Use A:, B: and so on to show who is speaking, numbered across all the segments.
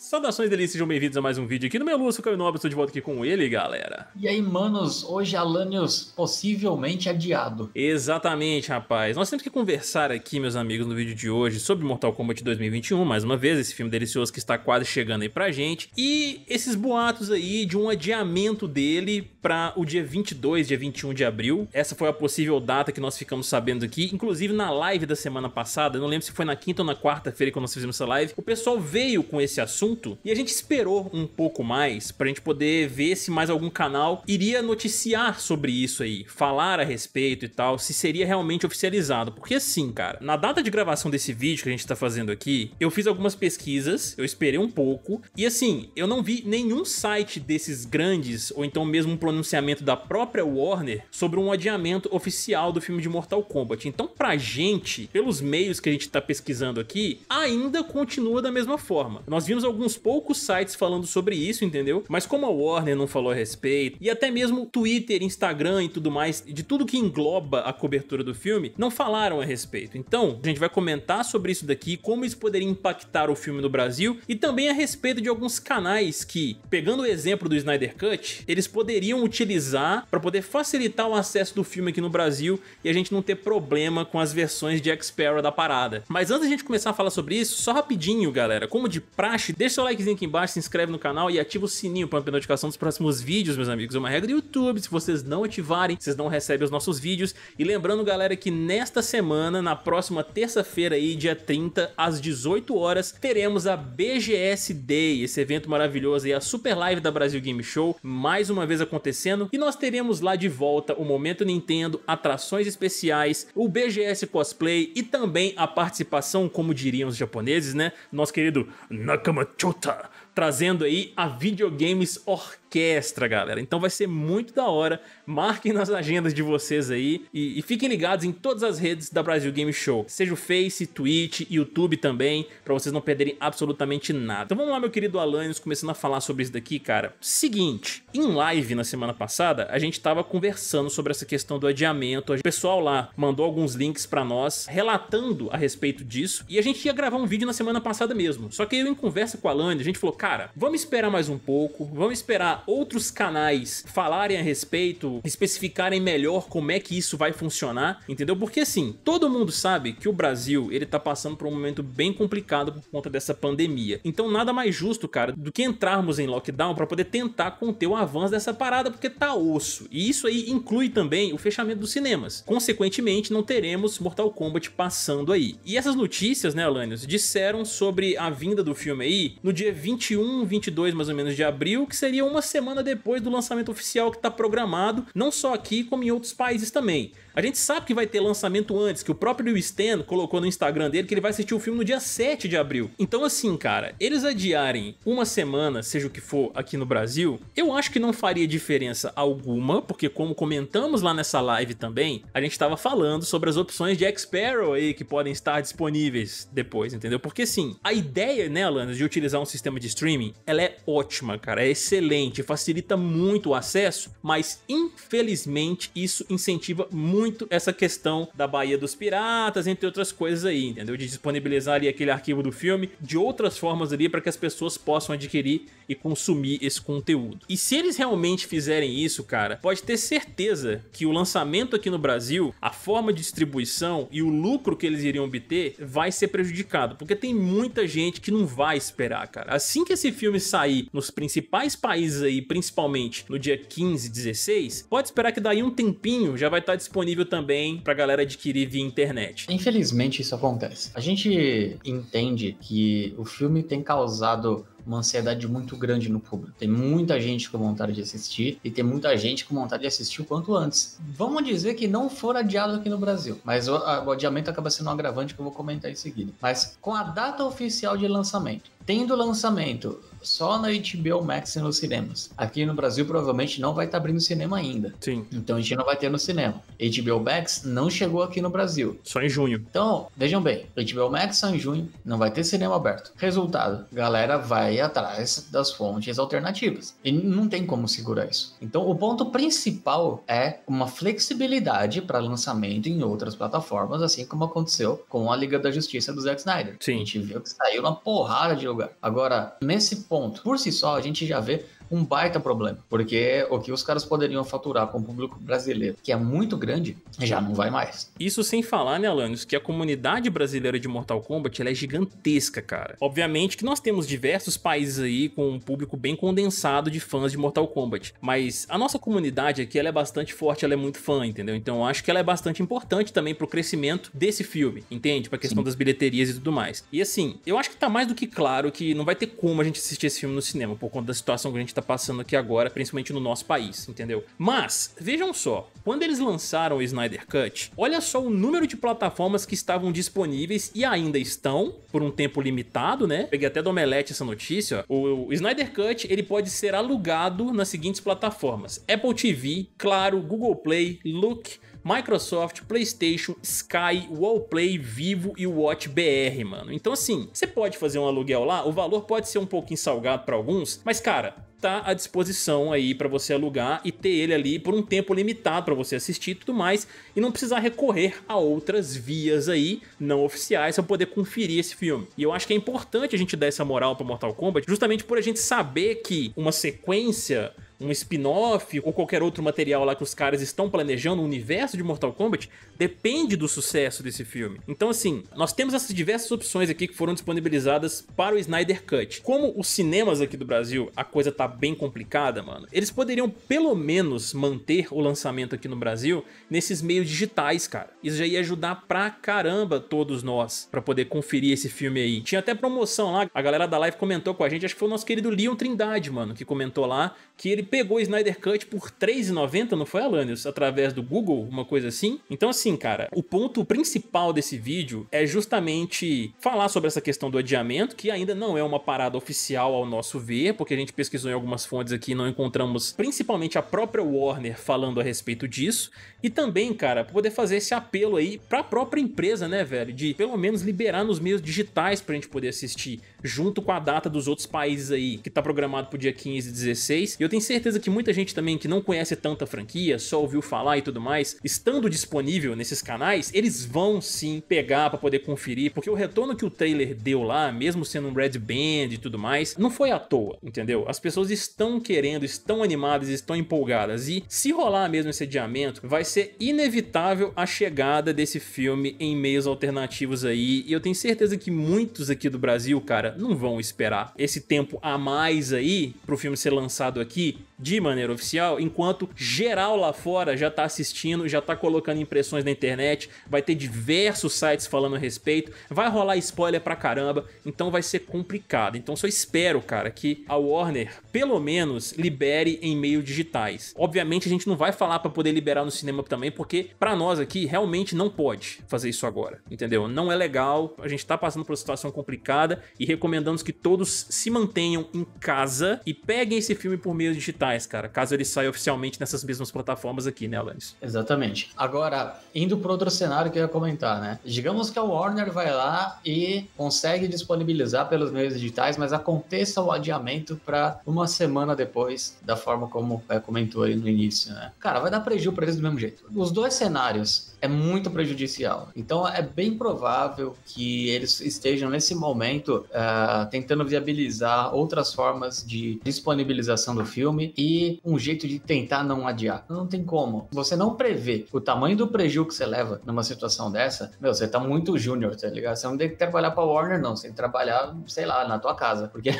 A: Saudações delícias, sejam bem-vindos a mais um vídeo aqui no meu Lúcio Caio Nobre, estou de volta aqui com ele, galera.
B: E aí, manos, hoje Alanios possivelmente adiado.
A: Exatamente, rapaz. Nós temos que conversar aqui, meus amigos, no vídeo de hoje sobre Mortal Kombat 2021, mais uma vez, esse filme delicioso que está quase chegando aí pra gente, e esses boatos aí de um adiamento dele para o dia 22, dia 21 de abril. Essa foi a possível data que nós ficamos sabendo aqui, inclusive na live da semana passada, eu não lembro se foi na quinta ou na quarta-feira que nós fizemos essa live, o pessoal veio com esse assunto assunto. E a gente esperou um pouco mais pra gente poder ver se mais algum canal iria noticiar sobre isso aí, falar a respeito e tal, se seria realmente oficializado. Porque assim, cara, na data de gravação desse vídeo que a gente tá fazendo aqui, eu fiz algumas pesquisas, eu esperei um pouco, e assim, eu não vi nenhum site desses grandes, ou então mesmo um pronunciamento da própria Warner, sobre um adiamento oficial do filme de Mortal Kombat. Então, pra gente, pelos meios que a gente tá pesquisando aqui, ainda continua da mesma forma. Nós vimos alguns alguns poucos sites falando sobre isso, entendeu? Mas como a Warner não falou a respeito, e até mesmo Twitter, Instagram e tudo mais, de tudo que engloba a cobertura do filme, não falaram a respeito. Então, a gente vai comentar sobre isso daqui, como isso poderia impactar o filme no Brasil, e também a respeito de alguns canais que, pegando o exemplo do Snyder Cut, eles poderiam utilizar para poder facilitar o acesso do filme aqui no Brasil e a gente não ter problema com as versões de x da parada. Mas antes da gente começar a falar sobre isso, só rapidinho, galera, como de praxe, Deixa seu likezinho aqui embaixo, se inscreve no canal e ativa o sininho para ter notificação dos próximos vídeos, meus amigos. É uma regra do YouTube, se vocês não ativarem, vocês não recebem os nossos vídeos. E lembrando, galera, que nesta semana, na próxima terça-feira aí, dia 30, às 18 horas, teremos a BGS Day, esse evento maravilhoso aí, a super live da Brasil Game Show, mais uma vez acontecendo. E nós teremos lá de volta o Momento Nintendo, atrações especiais, o BGS Cosplay e também a participação, como diriam os japoneses, né? Nosso querido Nakamoto ちょっと trazendo aí a Videogames Orquestra, galera. Então vai ser muito da hora. Marquem nas agendas de vocês aí e, e, fiquem ligados em todas as redes da Brasil Game Show, seja o Face, Twitch, YouTube também, para vocês não perderem absolutamente nada. Então vamos lá, meu querido Alanis, começando a falar sobre isso daqui, cara. Seguinte, em live na semana passada, a gente tava conversando sobre essa questão do adiamento. O pessoal lá mandou alguns links para nós relatando a respeito disso e a gente ia gravar um vídeo na semana passada mesmo. Só que eu em conversa com a Alanis, a gente falou, cara, cara, vamos esperar mais um pouco, vamos esperar outros canais falarem a respeito, especificarem melhor como é que isso vai funcionar, entendeu? Porque assim, todo mundo sabe que o Brasil, ele tá passando por um momento bem complicado por conta dessa pandemia. Então nada mais justo, cara, do que entrarmos em lockdown para poder tentar conter o avanço dessa parada, porque tá osso. E isso aí inclui também o fechamento dos cinemas. Consequentemente, não teremos Mortal Kombat passando aí. E essas notícias, né, Alanios, disseram sobre a vinda do filme aí no dia 21 21, 22 mais ou menos de abril, que seria uma semana depois do lançamento oficial que está programado, não só aqui como em outros países também. A gente sabe que vai ter lançamento antes, que o próprio Stan colocou no Instagram dele que ele vai assistir o filme no dia 7 de abril. Então assim, cara, eles adiarem uma semana, seja o que for, aqui no Brasil, eu acho que não faria diferença alguma, porque como comentamos lá nessa live também, a gente estava falando sobre as opções de X-Sparrow aí que podem estar disponíveis depois, entendeu? Porque sim, a ideia, né, Alanis, de utilizar um sistema de streaming streaming, ela é ótima, cara, é excelente, facilita muito o acesso, mas infelizmente isso incentiva muito essa questão da Bahia dos Piratas, entre outras coisas aí, entendeu? De disponibilizar ali aquele arquivo do filme de outras formas ali para que as pessoas possam adquirir e consumir esse conteúdo. E se eles realmente fizerem isso, cara, pode ter certeza que o lançamento aqui no Brasil, a forma de distribuição e o lucro que eles iriam obter vai ser prejudicado, porque tem muita gente que não vai esperar, cara. Assim que esse filme sair nos principais países aí, principalmente no dia 15, 16, pode esperar que daí um tempinho já vai estar disponível também pra galera adquirir via internet.
B: Infelizmente isso acontece. A gente entende que o filme tem causado uma ansiedade muito grande no público. Tem muita gente com vontade de assistir e tem muita gente com vontade de assistir o quanto antes. Vamos dizer que não for adiado aqui no Brasil, mas o, a, o adiamento acaba sendo um agravante que eu vou comentar em seguida. Mas com a data oficial de lançamento, tendo lançamento só na HBO Max e nos cinemas. Aqui no Brasil provavelmente não vai estar tá abrindo cinema ainda. Sim. Então a gente não vai ter no cinema. HBO Max não chegou aqui no Brasil. Só em junho. Então, vejam bem, HBO Max só em junho, não vai ter cinema aberto. Resultado, galera vai atrás das fontes alternativas. E não tem como segurar isso. Então o ponto principal é uma flexibilidade para lançamento em outras plataformas, assim como aconteceu com a Liga da Justiça do Zack Snyder. Sim. A gente viu que saiu uma porrada de lugar. Agora, nesse ponto, por si só, a gente já vê um baita problema, porque o que os caras poderiam faturar com o público brasileiro, que é muito grande, já não vai mais. Isso sem falar, né, Alanis, que a
A: comunidade brasileira de Mortal Kombat é gigantesca, cara. Obviamente que nós temos diversos países aí com um público bem condensado de fãs de Mortal Kombat, mas a nossa comunidade aqui ela é bastante forte, ela é muito fã, entendeu? Então eu acho que ela é bastante importante também pro crescimento desse filme, entende? Pra questão Sim. das bilheterias e tudo mais. E assim, eu acho que tá mais do que claro que não vai ter como a gente assistir esse filme no cinema por conta da situação que a gente tá está passando aqui agora, principalmente no nosso país, entendeu? Mas, vejam só, quando eles lançaram o Snyder Cut, olha só o número de plataformas que estavam disponíveis e ainda estão, por um tempo limitado, né? Peguei até do Omelete essa notícia, ó. o, Snyder Cut, ele pode ser alugado nas seguintes plataformas. Apple TV, Claro, Google Play, Look, Microsoft, PlayStation, Sky, Wallplay, Vivo e Watch BR, mano. Então assim, você pode fazer um aluguel lá, o valor pode ser um pouquinho salgado para alguns, mas cara, tá à disposição aí para você alugar e ter ele ali por um tempo limitado para você assistir e tudo mais e não precisar recorrer a outras vias aí não oficiais para poder conferir esse filme. E eu acho que é importante a gente dar essa moral para Mortal Kombat, justamente por a gente saber que uma sequência um spin-off ou qualquer outro material lá que os caras estão planejando, o universo de Mortal Kombat, depende do sucesso desse filme. Então, assim, nós temos essas diversas opções aqui que foram disponibilizadas para o Snyder Cut. Como os cinemas aqui do Brasil, a coisa tá bem complicada, mano, eles poderiam pelo menos manter o lançamento aqui no Brasil nesses meios digitais, cara. Isso já ia ajudar pra caramba todos nós para poder conferir esse filme aí. Tinha até promoção lá, a galera da live comentou com a gente, acho que foi o nosso querido Leon Trindade, mano, que comentou lá que ele pegou o Snyder Cut por R$3,90, não foi, Alanios? Através do Google, uma coisa assim. Então, assim, cara, o ponto principal desse vídeo é justamente falar sobre essa questão do adiamento, que ainda não é uma parada oficial ao nosso ver, porque a gente pesquisou em algumas fontes aqui e não encontramos principalmente a própria Warner falando a respeito disso. E também, cara, poder fazer esse apelo aí pra própria empresa, né, velho? De pelo menos liberar nos meios digitais pra gente poder assistir, junto com a data dos outros países aí, que tá programado pro dia 15 e 16. E eu tenho certeza certeza que muita gente também que não conhece tanta franquia, só ouviu falar e tudo mais, estando disponível nesses canais, eles vão sim pegar para poder conferir, porque o retorno que o trailer deu lá, mesmo sendo um Red Band e tudo mais, não foi à toa, entendeu? As pessoas estão querendo, estão animadas, estão empolgadas e se rolar mesmo esse adiamento, vai ser inevitável a chegada desse filme em meios alternativos aí, e eu tenho certeza que muitos aqui do Brasil, cara, não vão esperar esse tempo a mais aí pro filme ser lançado aqui de maneira oficial, enquanto geral lá fora já está assistindo, já está colocando impressões na internet, vai ter diversos sites falando a respeito, vai rolar spoiler pra caramba, então vai ser complicado. Então só espero, cara, que a Warner pelo menos libere em meio digitais. Obviamente a gente não vai falar para poder liberar no cinema também, porque para nós aqui realmente não pode fazer isso agora, entendeu? Não é legal, a gente tá passando por uma situação complicada e recomendamos que todos se mantenham em casa e peguem esse filme por meios digitais digitais, cara, caso ele saia oficialmente nessas mesmas plataformas
B: aqui, né, Alanis? Exatamente. Agora, indo para outro cenário que eu ia comentar, né? Digamos que a Warner vai lá e consegue disponibilizar pelos meios digitais, mas aconteça o adiamento para uma semana depois, da forma como é, comentou aí no início, né? Cara, vai dar prejuízo para eles do mesmo jeito. Os dois cenários é muito prejudicial. Então é bem provável que eles estejam nesse momento uh, tentando viabilizar outras formas de disponibilização do filme e um jeito de tentar não adiar. Não tem como. Você não prevê o tamanho do prejuízo que você leva numa situação dessa, meu, você tá muito júnior, tá ligado? Você não tem que trabalhar pra Warner, não. Você tem que trabalhar, sei lá, na tua casa. Porque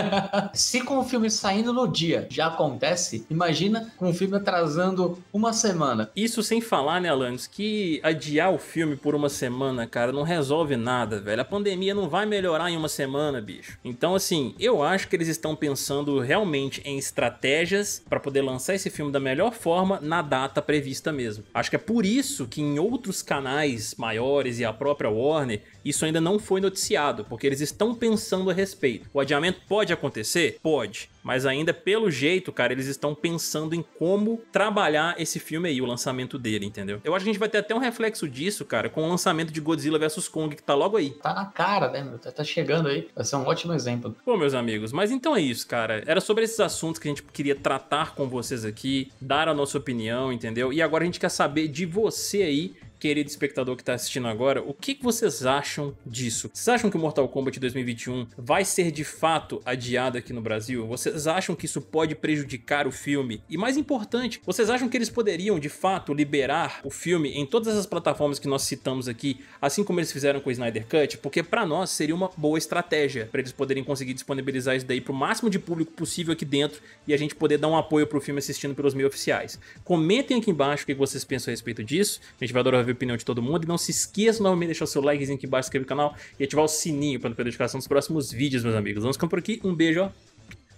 B: se com o filme saindo no dia já acontece, imagina com o filme atrasando
A: uma semana. Isso sem falar, né, Alanis, que adiar o filme por uma semana, cara, não resolve nada, velho. A pandemia não vai melhorar em uma semana, bicho. Então, assim, eu acho que eles estão pensando realmente em estratégia estratégias para poder lançar esse filme da melhor forma na data prevista mesmo. Acho que é por isso que em outros canais maiores e a própria Warner, isso ainda não foi noticiado, porque eles estão pensando a respeito. O adiamento pode acontecer? Pode mas ainda pelo jeito, cara, eles estão pensando em como trabalhar esse filme aí, o lançamento dele, entendeu? Eu acho que a gente vai ter até um reflexo disso, cara, com o lançamento de Godzilla vs
B: Kong, que tá logo aí. Tá na cara, né, meu? Tá, tá chegando aí. Vai ser um ótimo exemplo.
A: Bom, meus amigos, mas então é isso, cara. Era sobre esses assuntos que a gente queria tratar com vocês aqui, dar a nossa opinião, entendeu? E agora a gente quer saber de você aí querido espectador que está assistindo agora, o que, vocês acham disso? Vocês acham que o Mortal Kombat 2021 vai ser de fato adiado aqui no Brasil? Vocês acham que isso pode prejudicar o filme? E mais importante, vocês acham que eles poderiam de fato liberar o filme em todas as plataformas que nós citamos aqui, assim como eles fizeram com o Snyder Cut? Porque para nós seria uma boa estratégia para eles poderem conseguir disponibilizar isso daí para o máximo de público possível aqui dentro e a gente poder dar um apoio para o filme assistindo pelos meios oficiais. Comentem aqui embaixo o que vocês pensam a respeito disso. A gente vai adorar ouvir a opinião de todo mundo. E não se esqueça novamente de deixar o seu likezinho aqui embaixo, inscrever no canal e ativar o sininho para não perder a notificação dos próximos vídeos, meus amigos. Vamos ficando por aqui. Um beijo, ó.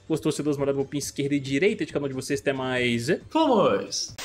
A: Gostou, se duas moradas, vou pin esquerda e direita de cada um de vocês. Até mais. Vamos!